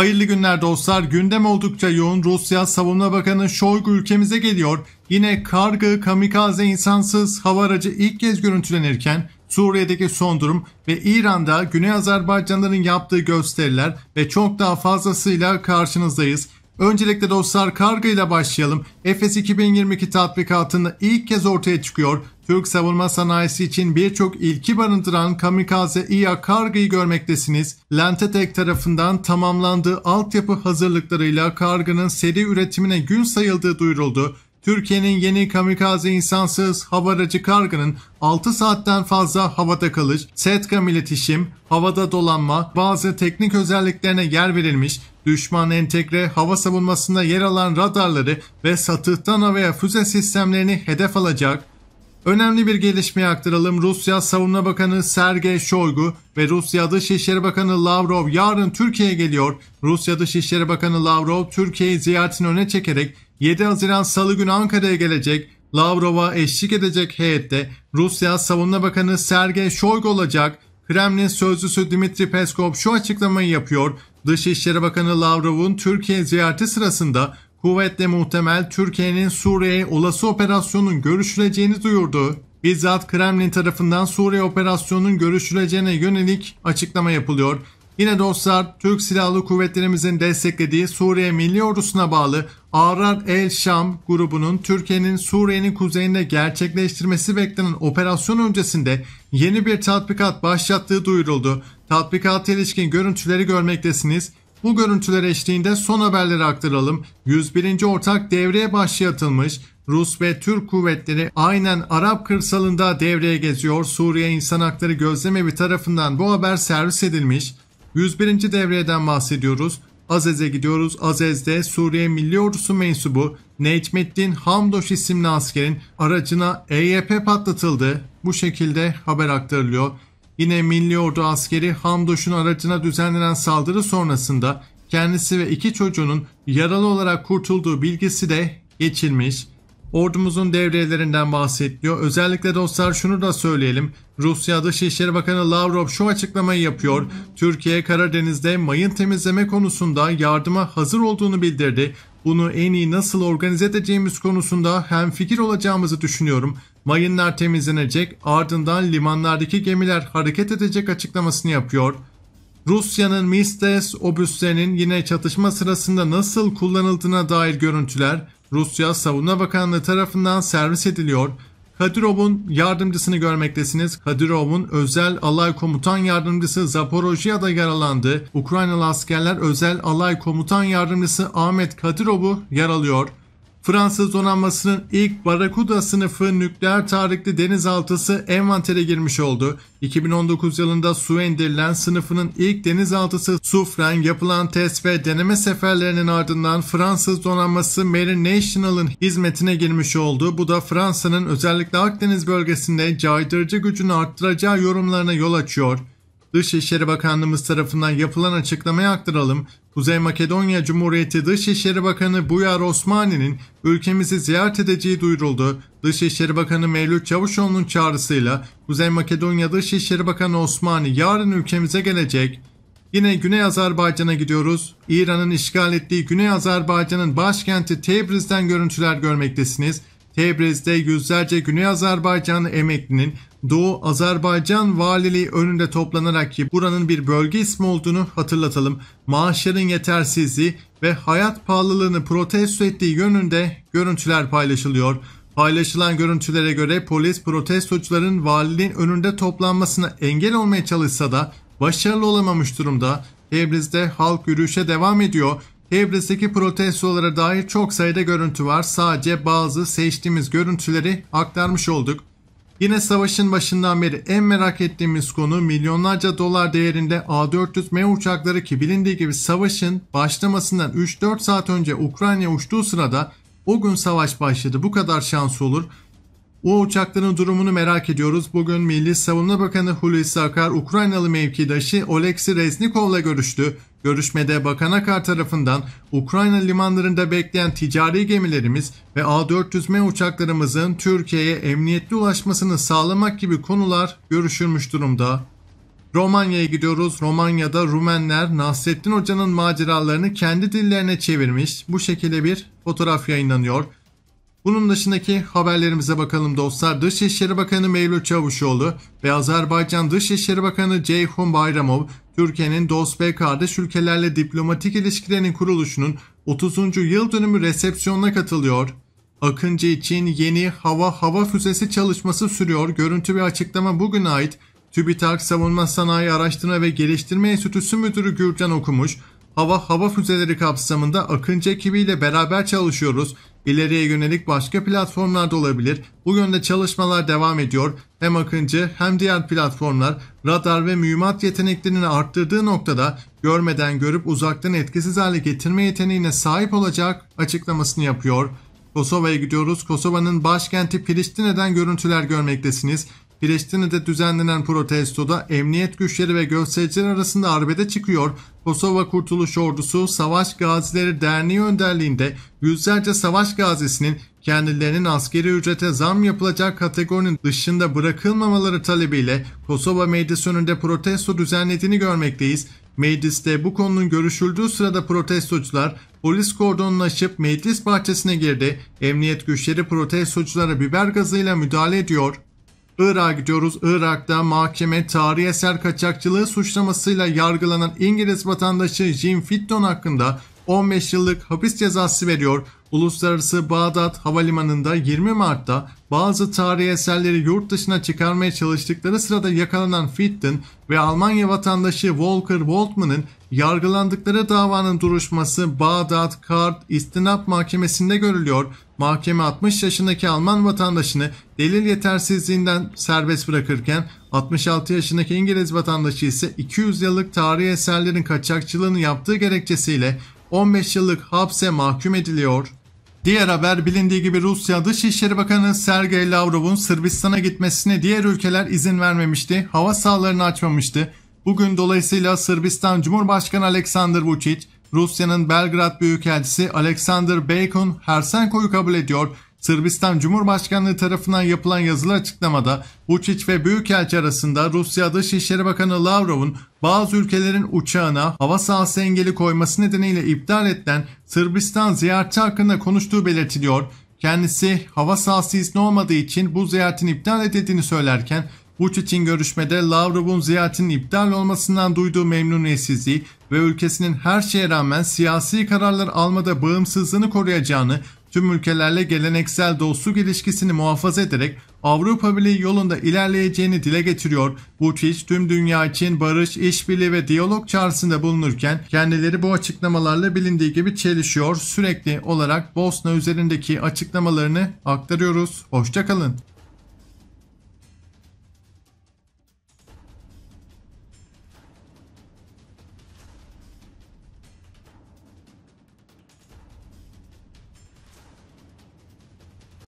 Hayırlı günler dostlar. Gündem oldukça yoğun. Rusya Savunma Bakanı Şoygu ülkemize geliyor. Yine kargı, kamikaze, insansız hava aracı ilk kez görüntülenirken Suriye'deki son durum ve İran'da Güney Azerbaycanların yaptığı gösteriler ve çok daha fazlasıyla karşınızdayız. Öncelikle dostlar kargo ile başlayalım. Efes 2022 tatbikatında ilk kez ortaya çıkıyor. Türk savunma sanayisi için birçok ilki barındıran Kamikaze İA Kargı'yı görmektesiniz. Lentetek tarafından tamamlandığı altyapı hazırlıklarıyla Kargı'nın seri üretimine gün sayıldığı duyuruldu. Türkiye'nin yeni kamikaze insansız hava aracı kargının 6 saatten fazla havada kalış, SETCAM iletişim, havada dolanma, bazı teknik özelliklerine yer verilmiş, düşman entegre hava savunmasında yer alan radarları ve satıhtan havaya füze sistemlerini hedef alacak, Önemli bir gelişmeye aktaralım. Rusya Savunma Bakanı Sergey Shoigu ve Rusya Dışişleri Bakanı Lavrov yarın Türkiye'ye geliyor. Rusya Dışişleri Bakanı Lavrov Türkiye'yi ziyaretini öne çekerek 7 Haziran Salı günü Ankara'ya gelecek. Lavrov'a eşlik edecek heyette Rusya Savunma Bakanı Sergey Shoigu olacak. Kremlin sözcüsü Dmitri Peskov şu açıklamayı yapıyor. Dışişleri Bakanı Lavrov'un Türkiye ziyareti sırasında kuvvetle muhtemel Türkiye'nin Suriye'ye olası operasyonun görüşüleceğini duyurdu. Bizzat Kremlin tarafından Suriye operasyonunun görüşüleceğine yönelik açıklama yapılıyor. Yine dostlar Türk Silahlı Kuvvetlerimizin desteklediği Suriye Milli Ordusu'na bağlı Arar El Şam grubunun Türkiye'nin Suriye'nin kuzeyinde gerçekleştirmesi beklenen operasyon öncesinde yeni bir tatbikat başlattığı duyuruldu. Tatbikat ilişkin görüntüleri görmektesiniz. Bu görüntüler eşliğinde son haberleri aktaralım. 101. Ortak devreye başlatılmış. Rus ve Türk kuvvetleri aynen Arap kırsalında devreye geziyor. Suriye İnsan Hakları Gözlemevi tarafından bu haber servis edilmiş. 101. devreden bahsediyoruz. Azez'e gidiyoruz. Azez'de Suriye Milli Ordusu mensubu Necmettin Hamdoş isimli askerin aracına EYP patlatıldı. Bu şekilde haber aktarılıyor. Yine Milli Ordu askeri Hamdoş'un aracına düzenlenen saldırı sonrasında kendisi ve iki çocuğunun yaralı olarak kurtulduğu bilgisi de geçilmiş. Ordumuzun devrelerinden bahsediyor. Özellikle dostlar şunu da söyleyelim. Rusya Dışişleri Bakanı Lavrov şu açıklamayı yapıyor. Türkiye Karadeniz'de mayın temizleme konusunda yardıma hazır olduğunu bildirdi. Bunu en iyi nasıl organize edeceğimiz konusunda hem fikir olacağımızı düşünüyorum. Mayınlar temizlenecek, ardından limanlardaki gemiler hareket edecek açıklamasını yapıyor. Rusya'nın Mistes obüslerinin yine çatışma sırasında nasıl kullanıldığına dair görüntüler Rusya Savunma Bakanlığı tarafından servis ediliyor. Kadirov'un yardımcısını görmektesiniz. Kadirov'un özel alay komutan yardımcısı Zaporojya'da yaralandı. Ukraynalı askerler özel alay komutan yardımcısı Ahmet Kadirov'u yaralıyor. Fransız donanmasının ilk Barracuda sınıfı nükleer tarihli denizaltısı envantere girmiş oldu. 2019 yılında su denilen sınıfının ilk denizaltısı Sufren yapılan test ve deneme seferlerinin ardından Fransız donanması Mary National'ın hizmetine girmiş oldu. Bu da Fransa'nın özellikle Akdeniz bölgesinde caydırıcı gücünü arttıracağı yorumlarına yol açıyor. Dışişleri Bakanlığımız tarafından yapılan açıklamaya aktaralım. Kuzey Makedonya Cumhuriyeti Dışişleri Bakanı Buyar Osmani'nin ülkemizi ziyaret edeceği duyuruldu. Dışişleri Bakanı Mevlüt Çavuşoğlu'nun çağrısıyla Kuzey Makedonya Dışişleri Bakanı Osmani yarın ülkemize gelecek. Yine Güney Azerbaycan'a gidiyoruz. İran'ın işgal ettiği Güney Azerbaycan'ın başkenti Tebriz'den görüntüler görmektesiniz. Tebriz'de yüzlerce Güney Azerbaycan emeklinin Doğu Azerbaycan Valiliği önünde toplanarak ki buranın bir bölge ismi olduğunu hatırlatalım. Maaşların yetersizliği ve hayat pahalılığını protesto ettiği yönünde görüntüler paylaşılıyor. Paylaşılan görüntülere göre polis protestocuların valiliğin önünde toplanmasına engel olmaya çalışsa da başarılı olamamış durumda. Tebriz'de halk yürüyüşe devam ediyor. Kıbrıs'taki protestolara dair çok sayıda görüntü var. Sadece bazı seçtiğimiz görüntüleri aktarmış olduk. Yine savaşın başından beri en merak ettiğimiz konu milyonlarca dolar değerinde A400M uçakları ki bilindiği gibi savaşın başlamasından 3-4 saat önce Ukrayna uçtuğu sırada o gün savaş başladı. Bu kadar şans olur. O uçakların durumunu merak ediyoruz. Bugün Milli Savunma Bakanı Hulusi Akar Ukraynalı mevkidaşı Oleksiy Reznikov'la görüştü. Görüşmede Bakan Akar tarafından Ukrayna limanlarında bekleyen ticari gemilerimiz ve A400M uçaklarımızın Türkiye'ye emniyetli ulaşmasını sağlamak gibi konular görüşülmüş durumda. Romanya'ya gidiyoruz. Romanya'da Rumenler Nasrettin Hoca'nın maceralarını kendi dillerine çevirmiş. Bu şekilde bir fotoğraf yayınlanıyor. Bunun dışındaki haberlerimize bakalım dostlar. Dışişleri Bakanı Mevlüt Çavuşoğlu ve Azerbaycan Dışişleri Bakanı Ceyhun Bayramov Türkiye'nin dost ve kardeş ülkelerle diplomatik ilişkilerin kuruluşunun 30. yıl dönümü resepsiyonuna katılıyor. Akıncı için yeni hava hava füzesi çalışması sürüyor. Görüntü ve açıklama bugün ait. TÜBİTAK Savunma Sanayi Araştırma ve Geliştirme Enstitüsü Müdürü Gürcan Okumuş, hava hava füzeleri kapsamında Akıncı ekibiyle beraber çalışıyoruz. İleriye yönelik başka platformlar da olabilir. Bu yönde çalışmalar devam ediyor. Hem Akıncı hem diğer platformlar radar ve mühimmat yeteneklerini arttırdığı noktada görmeden görüp uzaktan etkisiz hale getirme yeteneğine sahip olacak açıklamasını yapıyor. Kosova'ya gidiyoruz. Kosova'nın başkenti Priştine'den görüntüler görmektesiniz. Priştine'de düzenlenen protestoda emniyet güçleri ve göstericiler arasında arbede çıkıyor. Kosova Kurtuluş Ordusu Savaş Gazileri Derneği önderliğinde yüzlerce savaş gazisinin kendilerinin askeri ücrete zam yapılacak kategorinin dışında bırakılmamaları talebiyle Kosova Meclisi önünde protesto düzenlediğini görmekteyiz. Mecliste bu konunun görüşüldüğü sırada protestocular polis kordonunu aşıp meclis bahçesine girdi. Emniyet güçleri protestoculara biber gazıyla müdahale ediyor. Irak'a gidiyoruz. Irak'ta mahkeme tarihi eser kaçakçılığı suçlamasıyla yargılanan İngiliz vatandaşı Jim Fitton hakkında 15 yıllık hapis cezası veriyor. Uluslararası Bağdat Havalimanı'nda 20 Mart'ta bazı tarihi eserleri yurt dışına çıkarmaya çalıştıkları sırada yakalanan Fitton ve Almanya vatandaşı Walker Waltman'ın yargılandıkları davanın duruşması Bağdat Kart İstinap Mahkemesi'nde görülüyor. Mahkeme 60 yaşındaki Alman vatandaşını Delil yetersizliğinden serbest bırakırken 66 yaşındaki İngiliz vatandaşı ise 200 yıllık tarihi eserlerin kaçakçılığını yaptığı gerekçesiyle 15 yıllık hapse mahkum ediliyor. Diğer haber bilindiği gibi Rusya Dışişleri Bakanı Sergey Lavrov'un Sırbistan'a gitmesine diğer ülkeler izin vermemişti, hava sahalarını açmamıştı. Bugün dolayısıyla Sırbistan Cumhurbaşkanı Aleksandr Vučić, Rusya'nın Belgrad Büyükelçisi Alexander Bacon Hersenko'yu kabul ediyor. Sırbistan Cumhurbaşkanlığı tarafından yapılan yazılı açıklamada Vučić ve Büyükelçi arasında Rusya Dışişleri Bakanı Lavrov'un bazı ülkelerin uçağına hava sahası engeli koyması nedeniyle iptal edilen Sırbistan ziyareti hakkında konuştuğu belirtiliyor. Kendisi hava sahası izni olmadığı için bu ziyaretin iptal edildiğini söylerken Vučić'in görüşmede Lavrov'un ziyaretinin iptal olmasından duyduğu memnuniyetsizliği ve ülkesinin her şeye rağmen siyasi kararlar almada bağımsızlığını koruyacağını tüm ülkelerle geleneksel dostluk ilişkisini muhafaza ederek Avrupa Birliği yolunda ilerleyeceğini dile getiriyor. Vučić tüm dünya için barış, işbirliği ve diyalog çağrısında bulunurken kendileri bu açıklamalarla bilindiği gibi çelişiyor. Sürekli olarak Bosna üzerindeki açıklamalarını aktarıyoruz. Hoşçakalın.